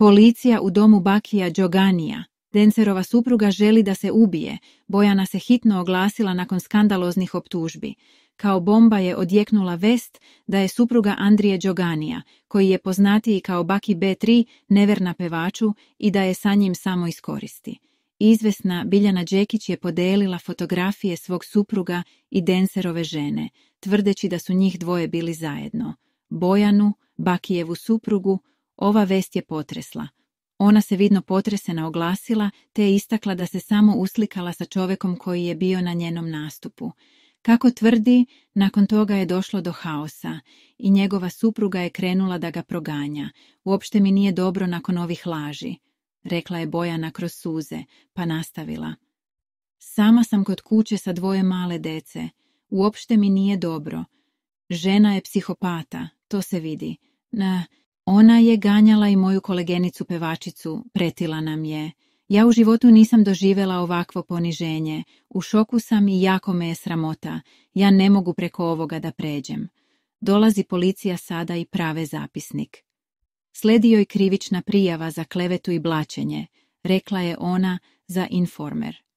Policija u domu Bakija Đoganija. Dencerova supruga želi da se ubije. Bojana se hitno oglasila nakon skandaloznih optužbi. Kao bomba je odjeknula vest da je supruga Andrije Đoganija, koji je poznatiji kao Baki B3, neverna pevaču i da je sa njim samo iskoristi. Izvesna Biljana Đekić je podelila fotografije svog supruga i denserove žene, tvrdeći da su njih dvoje bili zajedno. Bojanu, Bakijevu suprugu, ova vest je potresla. Ona se vidno potresena oglasila, te je istakla da se samo uslikala sa čovjekom koji je bio na njenom nastupu. Kako tvrdi, nakon toga je došlo do haosa i njegova supruga je krenula da ga proganja. Uopšte mi nije dobro nakon ovih laži, rekla je Bojana kroz suze, pa nastavila. Sama sam kod kuće sa dvoje male dece. Uopšte mi nije dobro. Žena je psihopata, to se vidi. Na, ona je ganjala i moju kolegenicu pevačicu, pretila nam je. Ja u životu nisam doživjela ovakvo poniženje. U šoku sam i jako me je sramota. Ja ne mogu preko ovoga da pređem. Dolazi policija sada i prave zapisnik. Sledio je krivična prijava za klevetu i blaćenje, rekla je ona za informer.